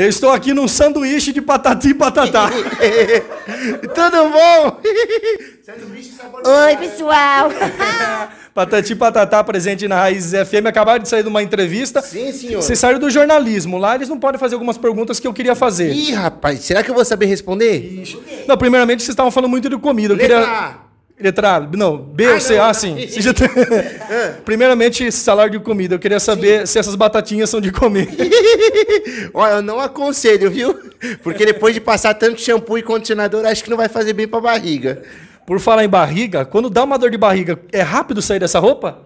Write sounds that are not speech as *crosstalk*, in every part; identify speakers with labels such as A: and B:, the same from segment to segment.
A: Eu estou aqui num sanduíche de patati e patatá. *laughs* Tudo
B: bom? *laughs* Oi, pessoal.
A: *laughs* patati e patatá presente na Raiz FM. Acabaram de sair de uma entrevista. Sim, senhor. Vocês saíram do jornalismo. Lá eles não podem fazer algumas perguntas que eu queria fazer. Ih, rapaz, será que eu vou saber responder? Ixi. Não, primeiramente vocês estavam falando muito de comida. Eu Letra. queria a, não, B ah, ou C, não, ah, sim. *laughs* É. Primeiramente, salário de comida. Eu queria saber sim. se essas batatinhas são de comer. *laughs* Olha, eu não aconselho, viu? Porque depois de passar tanto shampoo e condicionador, acho que não vai fazer bem pra barriga. Por falar em barriga, quando dá uma dor de barriga, é rápido sair dessa roupa?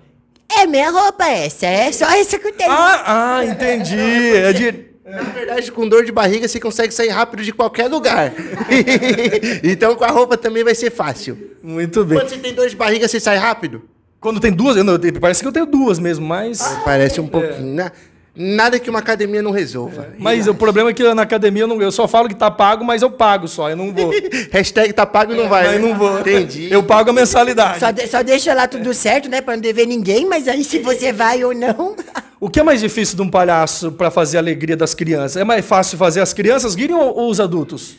B: É minha roupa é essa, é só essa que eu tenho. Ah,
A: ah entendi. *laughs* É de
B: na verdade, com dor de barriga você consegue sair rápido de qualquer lugar. *laughs* então com a roupa também vai ser fácil. Muito bem. Quando você tem dor de barriga, você sai rápido? Quando tem duas, eu eu, parece que eu tenho
A: duas mesmo, mas. Ah,
B: parece um é. pouquinho. É. Nada que uma academia não
A: resolva. É. Mas o problema é que na academia eu, não, eu, só falo que tá pago, mas eu pago só, eu não vou. *laughs* Hashtag tá pago e não é, vai. eu né? não vou. Entendi. Eu pago a mensalidade. Só,
B: de, só deixa lá tudo certo, né? Pra não dever ninguém, mas aí se você vai ou não. *laughs*
A: O que é mais difícil de um palhaço para fazer a alegria das crianças? É mais fácil fazer as crianças rirem ou, ou os adultos?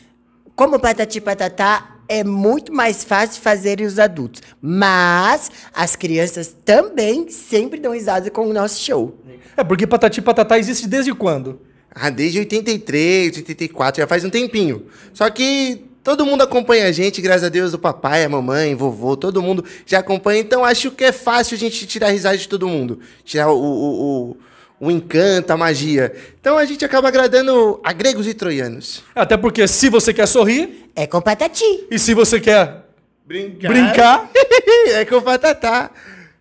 B: Como patati patatá, é muito mais fácil fazerem os adultos. Mas as crianças também sempre dão risada com o nosso show. É porque Patati Patatá existe desde quando? Ah, desde 83, 84, já faz um tempinho. Só que Todo mundo acompanha a gente, graças a Deus, o papai, a mamãe, vovô, todo mundo já acompanha. Então acho que é fácil a gente tirar a risada de todo mundo. Tirar o, o, o o encanto, a magia. Então a gente acaba agradando
A: a gregos e troianos. Até porque se você quer sorrir. É com patati. E se você quer. Brincar. Brincar. *laughs* é com patatá.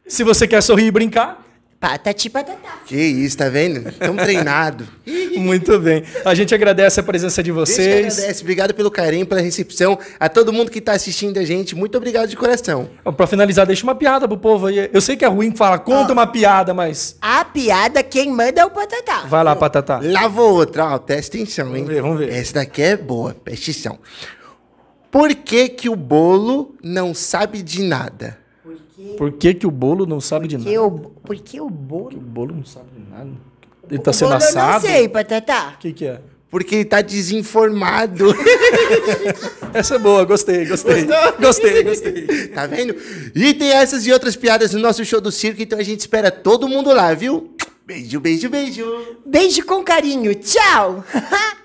A: Se você quer sorrir e brincar. Patati tá tipo patatá.
B: Que isso, tá vendo? Tão treinado. *laughs* Muito bem. A gente agradece a presença de vocês. Agradece. Obrigado pelo carinho, pela recepção. A todo mundo que está assistindo
A: a gente, muito obrigado de coração. Para finalizar, deixa uma piada pro povo aí. Eu sei que é ruim que fala, conta ah. uma piada, mas.
B: A piada, quem manda é o Patatá.
A: Vai lá, Patatá. Lá vou outra, ó. Presta
B: atenção, hein? Vamos ver, vamos ver. Essa daqui é boa, presta atenção. Por que, que o bolo não sabe de nada? Porque por que, que o bolo não sabe de nada? O, por que o bolo? Porque o bolo não sabe de nada. Ele tá o sendo bolo assado? Eu não sei, Patatá. O que, que é? Porque ele tá desinformado. *laughs* Essa é boa, gostei, gostei. Gostou? Gostei,
A: gostei.
B: Tá vendo? E tem essas e outras piadas no nosso show do circo, então a gente espera todo mundo lá, viu? Beijo, beijo, beijo. Beijo com carinho. Tchau. *laughs*